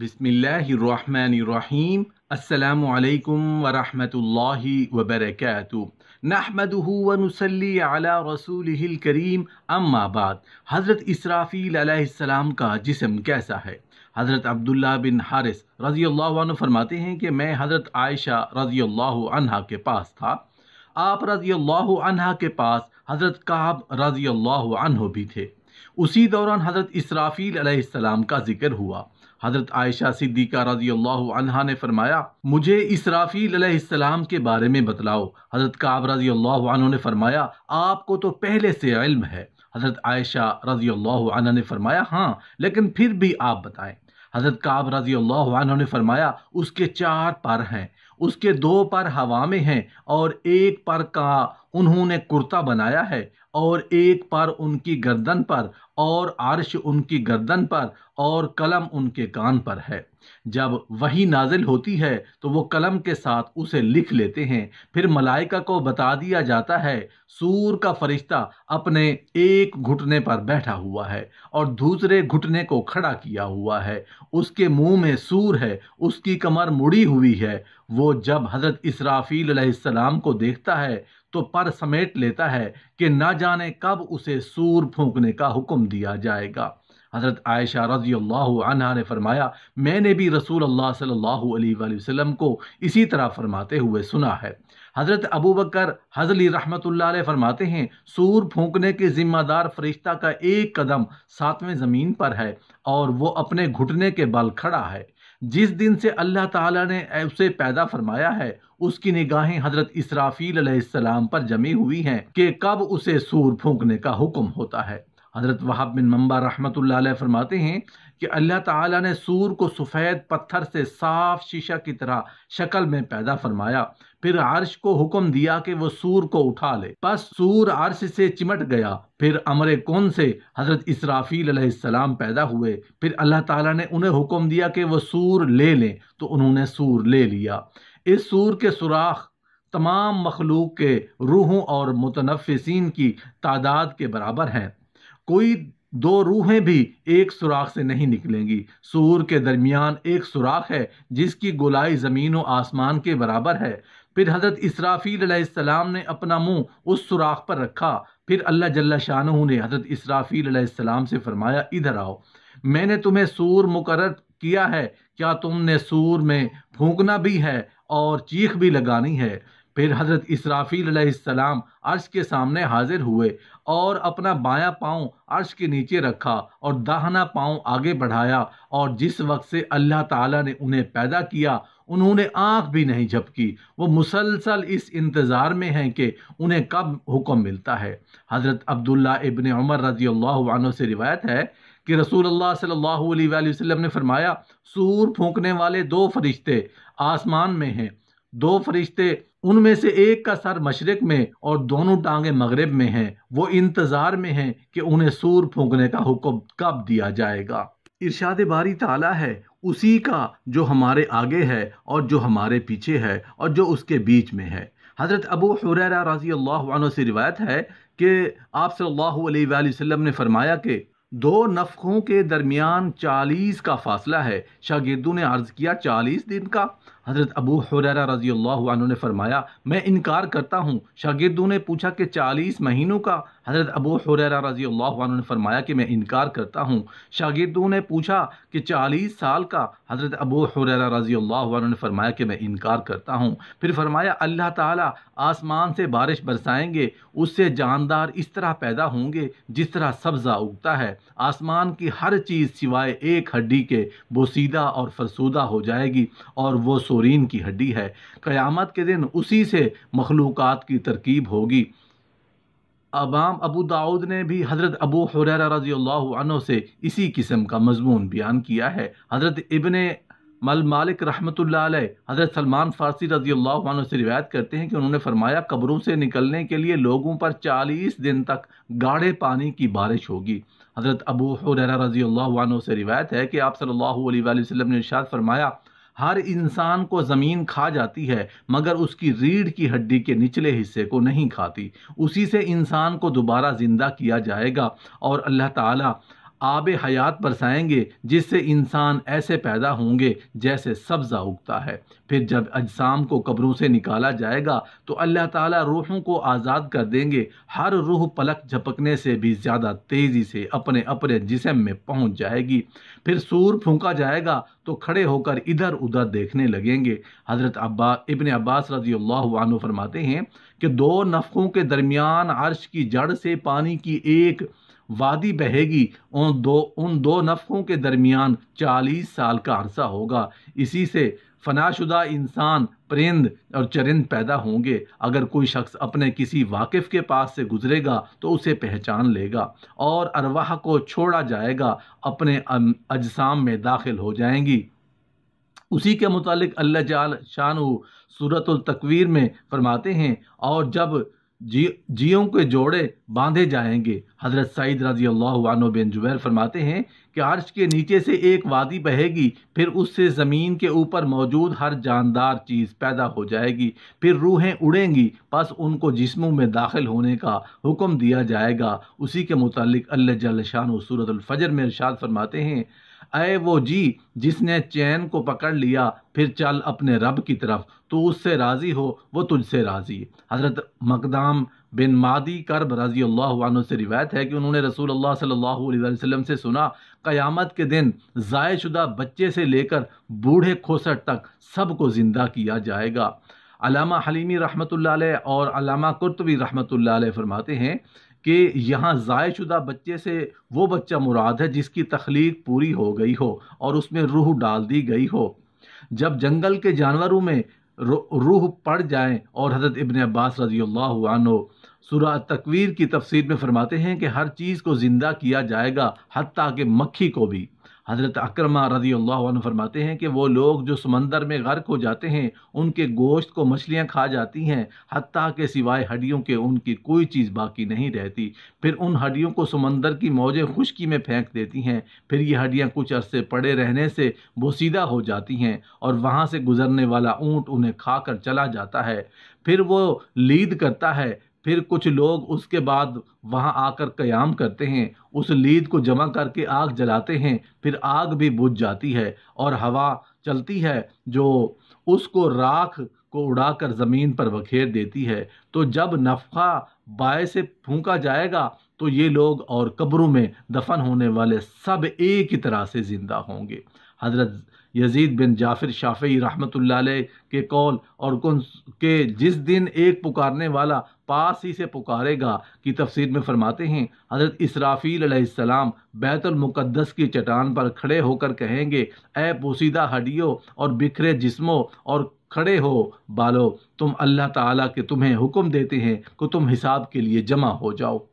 बिसमीम् अल्लाम वरहमल वबरक नहमदहू रसूल करीम अम्माबाद हज़रत इसराफ़ीम का जिसम कैसा है हज़रत अब्दुल्ला बिन हारिस रज़ी फरमाते हैं कि मैं हज़रत आयशा रज़ी के पास था आप रज़ी अल्लाह के पास हज़रत काब रज़ी भी थे उसी दौरान हज़रत इसराफ़ील का ज़िक्र हुआ हज़रत आयशा सिद्दीका रजी अल्लाह ने फरमाया मुझे इसराफ़ीसम के बारे में बतलाओ हज़रत काब रजी अल्लाह ने फरमाया आपको तो पहले से इल्म है हज़रत आयशा रजी अल्लाह ने फरमाया हाँ लेकिन फिर भी आप बताएं हज़रत काब रजी अल्लाह ने फरमाया उसके चार पर हैं उसके दो पर हवा में हैं और एक पर का उन्होंने कुर्ता बनाया है और एक पर उनकी गर्दन पर और आर्श उनकी गर्दन पर और कलम उनके कान पर है जब वही नाजिल होती है तो वो कलम के साथ उसे लिख लेते हैं फिर मलाइका को बता दिया जाता है सूर का फरिश्ता अपने एक घुटने पर बैठा हुआ है और दूसरे घुटने को खड़ा किया हुआ है उसके मुंह में सूर है उसकी कमर मुड़ी हुई है वो जब हज़रत इसराफील को देखता है तो पर समेट लेता है कि ना जाने कब उसे सूर फूकने का हुक्म दिया जाएगा हज़रत आयशा रजी अल्लाह ने फरमाया मैंने भी रसूल अल्लाह सल्लल्लाहु अलैहि वसल्लम को इसी तरह फरमाते हुए सुना है हज़रत अबू बकर हजली रहमत फरमाते हैं सूर फूंकने के ज़िम्मेदार फरिश्ता का एक कदम सातवें ज़मीन पर है और वो अपने घुटने के बल खड़ा है जिस दिन से अल्लाह ताला ने उसे पैदा फरमाया है उसकी निगाहें हजरत इसराफील पर जमी हुई हैं कि कब उसे सूर फूकने का हुक्म होता है हजरत वहाब बिन मम्बा रहमत फरमाते हैं कि अल्लाह ताला ने सूर को सफ़ेद पत्थर से साफ शीशा की तरह शक्ल में पैदा फरमाया फिर अर्श को हुक्म दिया कि वो सूर को उठा ले बस सूर अर्श से चिमट गया फिर अमर कौन से हज़रत इसराफील सलाम पैदा हुए फिर अल्लाह ताला ने उन्हें हुक्म दिया कि वो सूर ले लें तो उन्होंने सूर ले लिया इस सूर के सुराख तमाम मखलूक के रूहों और मुतनफ़िसिन की तादाद के बराबर हैं कोई दो रूहें भी एक सुराख से नहीं निकलेंगी सूर के दरमियान एक सुराख है जिसकी गोलाई ज़मीन व आसमान के बराबर है फिर हज़रत इसराफ़ीसम ने अपना मुंह उस सुराख पर रखा फिर अल्लाह जल्ला शाह ने हज़रत इसराफ़ीसम से फरमाया इधर आओ मैंने तुम्हें सूर मुकर किया है क्या तुमने सूर में फूकना भी है और चीख भी लगानी है फिर हज़रत इसराफ़ील सलाम अर्श के सामने हाजिर हुए और अपना बायां पाँव अर्श के नीचे रखा और दाहना पाँव आगे बढ़ाया और जिस वक्त से अल्लाह ताला ने उन्हें पैदा किया उन्होंने आंख भी नहीं झपकी वो मुसलसल इस इंतज़ार में हैं कि उन्हें कब हुक्म मिलता है हज़रत अब्दुल्ला इबन उमर रजी अल्लाह से रिवायत है कि रसूल अल्लाह सल्लल्लाहु अलैहि वसल्लम ने फरमाया सूर फूंकने वाले दो फरिश्ते आसमान में हैं दो फरिश्ते उनमें से एक का सर मशरक में और दोनों टांगे मगरब में हैं वो इंतज़ार में हैं कि उन्हें सूर फूकने का हुक्म कब दिया जाएगा इर्शाद बारी ताला है उसी का जो हमारे आगे है और जो हमारे पीछे है और जो उसके बीच में है हज़रत अबू हुरैरा रजी अल्लाह से रिवायत है कि आप सल्लल्लाहु अलैहि ने फरमाया कि दो नफ़ों के दरमियान चालीस का फासला है शागिदों ने अर्ज़ किया चालीस दिन का हज़रत अबू हुररा रजी अल्लाह ने फरमाया मैं इनकार करता हूँ शागिर्दों ने पूछा कि चालीस महीनों का हज़रत अबू हुररा रजी अल्लाह ने फरमाया कि मैं इनकार करता हूँ शागिर्दों ने पूछा कि चालीस साल का हज़रत अबू हुररा रजी अल्लाह ने फरमाया कि मैं इनकार करता हूँ फिर फरमाया अल्लाह ताला आसमान से बारिश बरसाएंगे उससे जानदार इस तरह पैदा होंगे जिस तरह सब्ज़ा उगता है आसमान की हर चीज़ सिवाय एक हड्डी के बोसीदा और फरसूदा हो जाएगी और वो सोरीन की हड्डी है क़यामत के दिन उसी से मखलूक़ की तरकीब होगी अबाम अबू दाऊद ने भी हज़रत अबू हुरैरा रजी अल्लाह से इसी किस्म का मजमून बयान किया है हज़रत इबन मल मालिक रहमत हज़रत सलमान फ़ारसी रजी अल्लाह से रिवायत करते हैं कि उन्होंने फरमाया कब्रों से निकलने के लिए लोगों पर चालीस दिन तक गाढ़े पानी की बारिश होगी हज़रत अबू हुरैरा रजी अल्लाह से रिवायत है कि आप सल्लल्लाहु अलैहि वसल्लम ने इर्शाद फरमाया हर इंसान को ज़मीन खा जाती है मगर उसकी रीढ़ की हड्डी के निचले हिस्से को नहीं खाती उसी से इंसान को दोबारा ज़िंदा किया जाएगा और अल्लाह ताला आब हयात बरसाएंगे जिससे इंसान ऐसे पैदा होंगे जैसे सब्ज़ा उगता है फिर जब अजसाम को कब्रों से निकाला जाएगा तो अल्लाह ताला रूहों को आज़ाद कर देंगे हर रूह पलक झपकने से भी ज़्यादा तेज़ी से अपने अपने जिसम में पहुंच जाएगी फिर सूर फूका जाएगा तो खड़े होकर इधर उधर देखने लगेंगे हज़रत अब्बा इबन अब्बास रजी अल्लाह फरमाते हैं कि दो नफ़ों के दरमियान अर्श की जड़ से पानी की एक वादी बहेगी उन दो उन दो नफ़ों के दरमियान चालीस साल का अरसा होगा इसी से फनाशुदा इंसान परिंद और चरिंद पैदा होंगे अगर कोई शख्स अपने किसी वाकिफ़ के पास से गुजरेगा तो उसे पहचान लेगा और अरवाह को छोड़ा जाएगा अपने अजसाम में दाखिल हो जाएंगी उसी के मुतालिक अल्लाह जाल शान सूरतुल तकवीर में फरमाते हैं और जब जी जियों के जोड़े बांधे जाएंगे हजरत सईद रजी अल्लाह बिन जुबैर फरमाते हैं कि अर्श के नीचे से एक वादी बहेगी फिर उससे ज़मीन के ऊपर मौजूद हर जानदार चीज़ पैदा हो जाएगी फिर रूहें उड़ेंगी बस उनको जिस्मों में दाखिल होने का हुक्म दिया जाएगा उसी के मुतालिक अल्लाह जल शान सूरतलफ़जर में इर्शाद फरमाते हैं अय वो जी जिसने चैन को पकड़ लिया फिर चल अपने रब की तरफ तो उससे राज़ी हो वो तुझसे राज़ी हज़रत मकदाम बिन मादी करब रजी अल्लाह से रिवायत है कि उन्होंने रसूल अल्लाह सल्लल्लाहु अलैहि वसल्लम से सुना क़यामत के दिन ज़ायशुदा बच्चे से लेकर बूढ़े खोसट तक सबको ज़िंदा किया जाएगा अलामा हलीमी रहमत और अलामा कुरतबी रहमत फरमाते हैं कि यहाँ ज़ायशुदा बच्चे से वो बच्चा मुराद है जिसकी तख्लीक पूरी हो गई हो और उसमें रूह डाल दी गई हो जब जंगल के जानवरों में रूह पड़ जाए और हज़रत इबन अब्बास रजी अल्लाह सूर्य तकवीर की तफसीर में फरमाते हैं कि हर चीज़ को ज़िंदा किया जाएगा हती के मक्खी को भी हज़रत अक्रमा रजी अल्लाह फरमाते हैं कि वो लोग जो समंदर में गर्क हो जाते हैं उनके गोश्त को मछलियाँ खा जाती हैं हती के सिवाय हड्डियों के उनकी कोई चीज़ बाकी नहीं रहती फिर उन हड्डियों को समंदर की मौजें खुश्की में फेंक देती हैं फिर ये हड्डियाँ कुछ अरसे पड़े रहने से बोसीदा हो जाती हैं और वहाँ से गुजरने वाला ऊँट उन्हें खा कर चला जाता है फिर वो लीद करता है फिर कुछ लोग उसके बाद वहाँ आकर क़याम करते हैं उस लीद को जमा करके आग जलाते हैं फिर आग भी बुझ जाती है और हवा चलती है जो उसको राख को उड़ाकर ज़मीन पर बखेर देती है तो जब नफ़ा बाय से फूका जाएगा तो ये लोग और कब्रों में दफन होने वाले सब एक ही तरह से ज़िंदा होंगे हज़रत यजीद बिन जाफिर शाफ़ी रहमत के कौल और कौन के जिस दिन एक पुकारने वाला पास ही से पुकारेगा की तफसीर में फरमाते हैं हज़रत इसराफ़ीसम बैतुलमक़दस की चटान पर खड़े होकर कहेंगे ए पोसीदा हड्डियों और बिखरे जिसमों और खड़े हो बालो तुम अल्लाह ताला के तुम्हें हुक्म देते हैं कि तुम हिसाब के लिए जमा हो जाओ